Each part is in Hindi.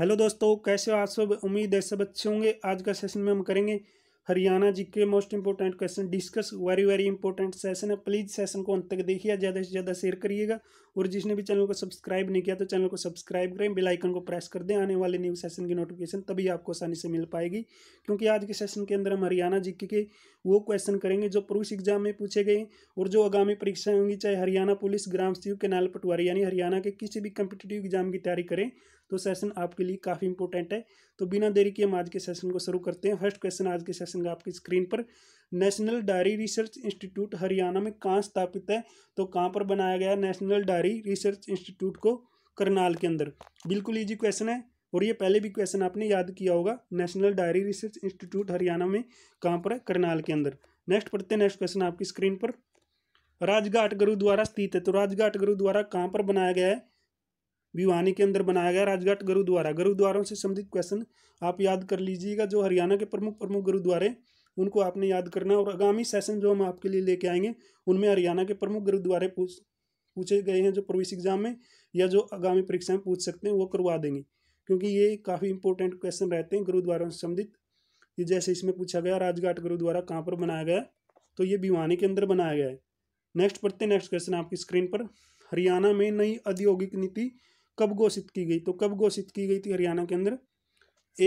हेलो दोस्तों कैसे हो आप सब उम्मीद है सब अच्छे होंगे आज का सेशन में हम करेंगे Haryana G K most important question discuss very very important session है प्लीज़ सेशन को अंत तक देखिए ज़्यादा से ज़्यादा शेयर करिएगा और जिसने भी चैनल को सब्सक्राइब नहीं किया तो चैनल को सब्सक्राइब करें बेल आइकन को प्रेस कर दें आने वाले न्यू सेशन की नोटिफिकेशन तभी आपको आसानी से मिल पाएगी क्योंकि आज के सेशन के अंदर हम हरियाणा जी के वो क्वेश्चन करेंगे जो पुरुष एग्जाम में पूछे गए और जो आगामी परीक्षाएं होंगी चाहे हरियाणा पुलिस ग्राम सेवक केनाल पटवारी यानी हरियाणा के किसी भी कम्पिटेटिव एग्जाम की तैयारी करें तो सेशन आपके लिए काफ़ी इंपॉर्टेंट है तो बिना देरी के हम आज के सेशन को शुरू करते हैं फर्स्ट क्वेश्चन आज के सेशन का आपकी स्क्रीन पर National Dairy Research Institute Haryana में कहाँ स्थापित है तो कहाँ पर बनाया गया नेशनल डायरी रिसर्च इंस्टीट्यूट को करनाल के अंदर बिल्कुल ईजी क्वेश्चन है और ये पहले भी क्वेश्चन आपने याद किया होगा National Dairy Research Institute Haryana में कहाँ पर है करनाल के अंदर नेक्स्ट पढ़ते हैं नेक्स्ट क्वेश्चन आपकी स्क्रीन पर राजघाट गुरुद्वारा स्थित है तो राजघाट गुरुद्वारा कहाँ पर बनाया गया है भिवानी के अंदर बनाया गया राजघाट गुरुद्वारा गुरुद्वारों से संबंधित क्वेश्चन आप याद कर लीजिएगा जो हरियाणा के प्रमुख प्रमुख गुरुद्वारे उनको आपने याद करना और आगामी सेशन जो हम आपके लिए लेके आएंगे उनमें हरियाणा के प्रमुख गुरुद्वारे पूछ पूछे गए हैं जो प्रवेश एग्जाम में या जो आगामी परीक्षा में पूछ सकते हैं वो करवा देंगे क्योंकि ये काफ़ी इंपॉर्टेंट क्वेश्चन रहते हैं गुरुद्वारों से संबंधित ये जैसे इसमें पूछा गया राजघाट गुरुद्वारा कहाँ पर बनाया गया तो ये भिवानी के अंदर बनाया गया है नेक्स्ट पढ़ते नेक्स्ट क्वेश्चन आपकी स्क्रीन पर हरियाणा में नई औद्योगिक नीति कब घोषित की गई तो कब घोषित की गई थी हरियाणा के अंदर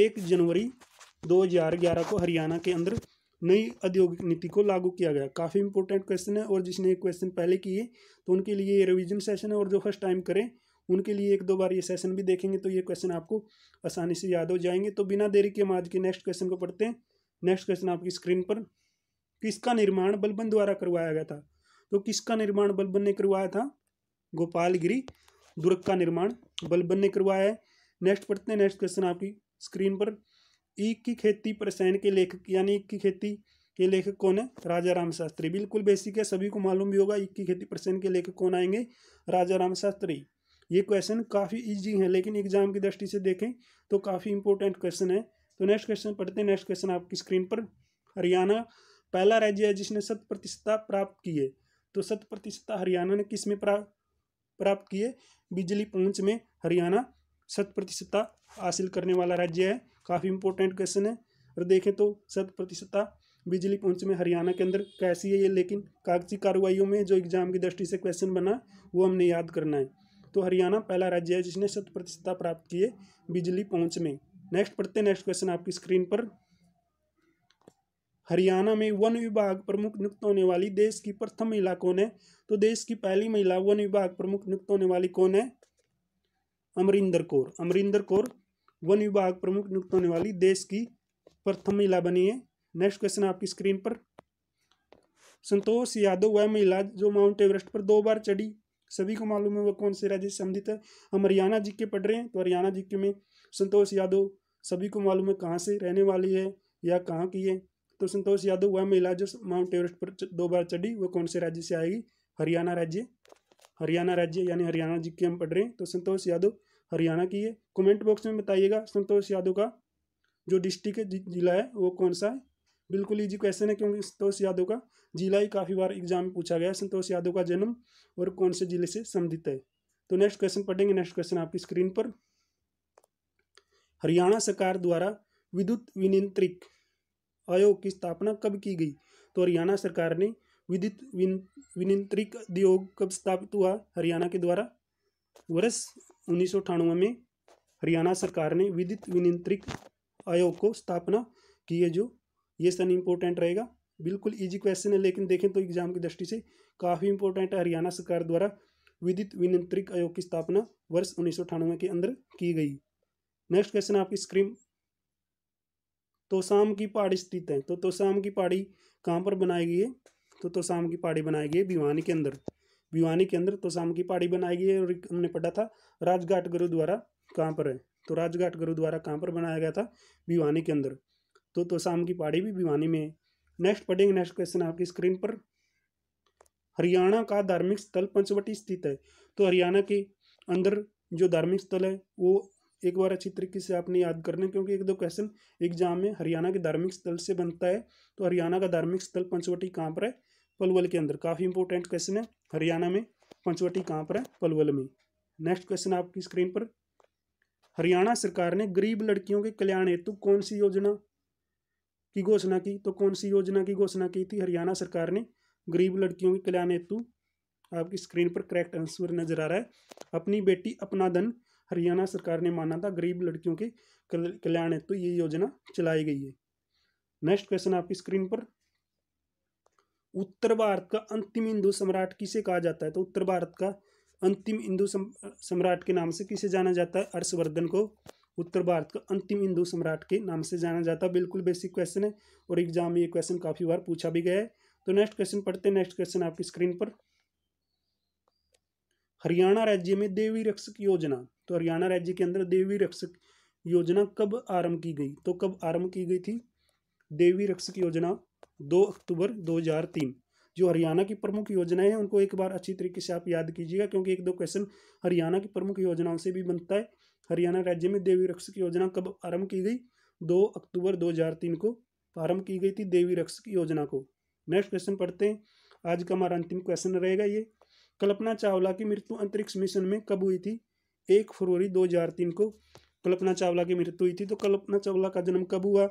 एक जनवरी 2011 को हरियाणा के अंदर नई औद्योगिक नीति को लागू किया गया काफ़ी इंपॉर्टेंट क्वेश्चन है और जिसने क्वेश्चन पहले किए तो उनके लिए ये रिविजन सेशन है और जो फर्स्ट टाइम करें उनके लिए एक दो बार ये सेशन भी देखेंगे तो ये क्वेश्चन आपको आसानी से याद हो जाएंगे तो बिना देरी के हम आज के नेक्स्ट क्वेश्चन को पढ़ते हैं नेक्स्ट क्वेश्चन आपकी स्क्रीन पर किसका निर्माण बलबन द्वारा करवाया गया था तो किसका निर्माण बलबन ने करवाया था गोपालगिरी दुर्ग का निर्माण बल्बन ने करवाया है नेक्स्ट पढ़ते हैं नेक्स्ट क्वेश्चन आपकी स्क्रीन पर ईक की खेती परसैन के लेखक यानी ईक की खेती के लेखक कौन है राजा राम शास्त्री बिल्कुल बेसिक है सभी को मालूम भी होगा ईक की खेती परसैन के लेखक कौन आएंगे राजा राम शास्त्री ये क्वेश्चन काफ़ी ईजी है लेकिन एग्जाम की दृष्टि से देखें तो काफ़ी इंपॉर्टेंट क्वेश्चन है तो नेक्स्ट क्वेश्चन पढ़ते हैं नेक्स्ट क्वेश्चन आपकी स्क्रीन पर हरियाणा पहला राज्य है जिसने शत प्रतिशतता प्राप्त की है तो शत प्रतिशतता हरियाणा ने किस में प्राप्त प्राप्त किए बिजली पहुंच में हरियाणा शत प्रतिशतता हासिल करने वाला राज्य है काफ़ी इंपॉर्टेंट क्वेश्चन है और देखें तो शत प्रतिशतता बिजली पहुंच में हरियाणा के अंदर कैसी है ये लेकिन कागजी कार्रवाइयों में जो एग्जाम की दृष्टि से क्वेश्चन बना वो हमने याद करना है तो हरियाणा पहला राज्य है जिसने शत प्रतिशतता प्राप्त की है बिजली पहुँच में नेक्स्ट पढ़ते नेक्स्ट क्वेश्चन आपकी स्क्रीन पर हरियाणा में वन विभाग प्रमुख नियुक्त होने वाली देश की प्रथम महिला कौन है तो देश की पहली महिला वन विभाग प्रमुख नियुक्त होने वाली कौन है अमरिंदर कौर अमरिंदर कौर वन विभाग प्रमुख नियुक्त होने वाली देश की प्रथम महिला बनी है नेक्स्ट क्वेश्चन आपकी स्क्रीन पर संतोष यादव वह महिला जो माउंट एवरेस्ट पर दो बार चढ़ी सभी को मालूम है वह कौन से राज्य से संबंधित है हम हरियाणा जी के पढ़ रहे हैं तो हरियाणा जी के में संतोष यादव सभी को मालूम है कहाँ से रहने वाली है या कहाँ की है तो संतोष यादव वह महिला जो माउंट एवरेस्ट पर दो बार चढ़ी वह कौन से राज्य से आएगी हरियाणा राज्य हरियाणा राज्य यानी हरियाणा जी की हम पढ़ रहे हैं तो संतोष यादव हरियाणा की है कमेंट बॉक्स में बताइएगा संतोष यादव का जो डिस्ट्रिक्ट है जिला है वो कौन सा है बिल्कुल ईजी क्वेश्चन है क्योंकि संतोष यादव का जिला ही काफ़ी बार एग्जाम में पूछा गया है संतोष यादव का जन्म और कौन से जिले से संबंधित है तो नेक्स्ट क्वेश्चन पढ़ेंगे नेक्स्ट क्वेश्चन आपकी स्क्रीन पर हरियाणा सरकार द्वारा विद्युत विनियंत्रित आयोग की स्थापना कब की गई तो हरियाणा सरकार ने विद्युत विनियंत्रिक आयोग कब स्थापित हुआ हरियाणा के द्वारा वर्ष उन्नीस में हरियाणा सरकार ने विद्युत विनियंत्रिक आयोग को स्थापना की है जो ये सन इम्पोर्टेंट रहेगा बिल्कुल इजी क्वेश्चन है लेकिन देखें तो एग्जाम की दृष्टि से काफ़ी इंपॉर्टेंट है हरियाणा सरकार द्वारा विद्युत विनियंत्रिक आयोग की स्थापना वर्ष उन्नीस के अंदर की गई नेक्स्ट क्वेश्चन आपकी स्क्रीन तोसाम की पहाड़ी स्थित है तो तोसाम की पहाड़ी कहाँ पर बनाई गई है तो तोसाम की पहाड़ी बनाई गई है भिवानी के अंदर भिवानी के अंदर तोसाम की पहाड़ी बनाई गई है और हमने पढ़ा था राजघाट गुरुद्वारा कहाँ पर है तो राजघाट गुरुद्वारा कहाँ पर बनाया गया था भिवानी के अंदर तो तोसाम की पहाड़ी भी भिवानी में है नेक्स्ट पढ़ेंगे नेक्स्ट क्वेश्चन आपकी स्क्रीन पर हरियाणा का धार्मिक स्थल पंचवटी स्थित है तो हरियाणा के अंदर जो धार्मिक स्थल है वो एक बार अच्छी तरीके से आपने याद करने क्योंकि एक दो क्वेश्चन एग्जाम में हरियाणा के धार्मिक स्थल से बनता है तो हरियाणा का धार्मिक स्थल पंचवटी कहाँ पर है पलवल के अंदर काफ़ी इंपॉर्टेंट क्वेश्चन है हरियाणा में पंचवटी कहाँ पर है पलवल में नेक्स्ट क्वेश्चन आपकी स्क्रीन पर हरियाणा सरकार ने गरीब लड़कियों के कल्याण हेतु कौन सी योजना की घोषणा की तो कौन सी योजना की घोषणा की थी हरियाणा सरकार ने गरीब लड़कियों के कल्याण हेतु आपकी स्क्रीन पर करेक्ट आंसर नजर आ रहा है अपनी बेटी अपना धन हरियाणा सरकार ने माना था गरीब लड़कियों के कल्याण हेतु तो ये योजना चलाई गई है नेक्स्ट क्वेश्चन आपकी स्क्रीन पर उत्तर भारत का अंतिम हिंदू सम्राट किसे कहा जाता है तो उत्तर भारत का अंतिम हिंदू सम्राट के नाम से किसे जाना जाता है हर्षवर्धन को उत्तर भारत का अंतिम हिंदू सम्राट के नाम से जाना जाता है बिल्कुल बेसिक क्वेश्चन है और एग्जाम में ये क्वेश्चन काफ़ी बार पूछा भी गया है तो नेक्स्ट क्वेश्चन पढ़ते हैं नेक्स्ट क्वेश्चन आपकी स्क्रीन पर हरियाणा राज्य में देवी रक्षक योजना तो हरियाणा राज्य के अंदर देवी रक्षक योजना कब आरंभ की गई तो कब आरंभ की गई थी देवी रक्षक योजना दो अक्टूबर 2003 जो हरियाणा की प्रमुख योजनाएं हैं उनको एक बार अच्छी तरीके से आप याद कीजिएगा क्योंकि एक दो क्वेश्चन हरियाणा की प्रमुख योजनाओं से भी बनता है हरियाणा राज्य में देवी रक्षक योजना कब आरंभ की गई दो अक्टूबर तीन को आरंभ की गई थी देवी रक्षक योजना को नेक्स्ट क्वेश्चन पढ़ते हैं आज का हमारा अंतिम क्वेश्चन रहेगा ये कल्पना चावला की मृत्यु अंतरिक्ष मिशन में कब हुई थी एक फरवरी 2003 को कल्पना चावला की मृत्यु हुई थी तो कल्पना चावला का जन्म कब हुआ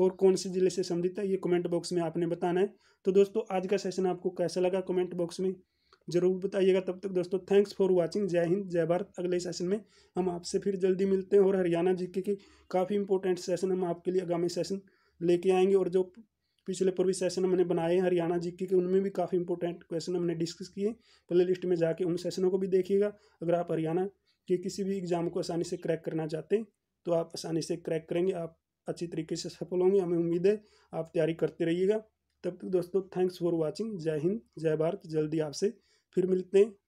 और कौन से ज़िले से संबंधित है ये कमेंट बॉक्स में आपने बताना है तो दोस्तों आज का सेशन आपको कैसा लगा कमेंट बॉक्स में ज़रूर बताइएगा तब तक दोस्तों थैंक्स फॉर वाचिंग जय हिंद जय भारत अगले सेशन में हम आपसे फिर जल्दी मिलते हैं और हरियाणा जी के काफ़ी इंपॉर्टेंट सेशन हम आपके लिए आगामी सेशन लेके आएंगे और जो पिछले पूर्वी सेशन हमने बनाए हैं हरियाणा जी के उनमें भी काफ़ी इंपॉर्टेंट क्वेश्चन हमने डिस्कस किए प्ले लिस्ट में जाके उन सेशनों को भी देखिएगा अगर आप हरियाणा कि किसी भी एग्ज़ाम को आसानी से क्रैक करना चाहते हैं तो आप आसानी से क्रैक करेंगे आप अच्छी तरीके से सफल होंगे हमें उम्मीद है आप तैयारी करते रहिएगा तब तक दोस्तों थैंक्स फॉर वॉचिंग जय हिंद जय भारत जल्दी आपसे फिर मिलते हैं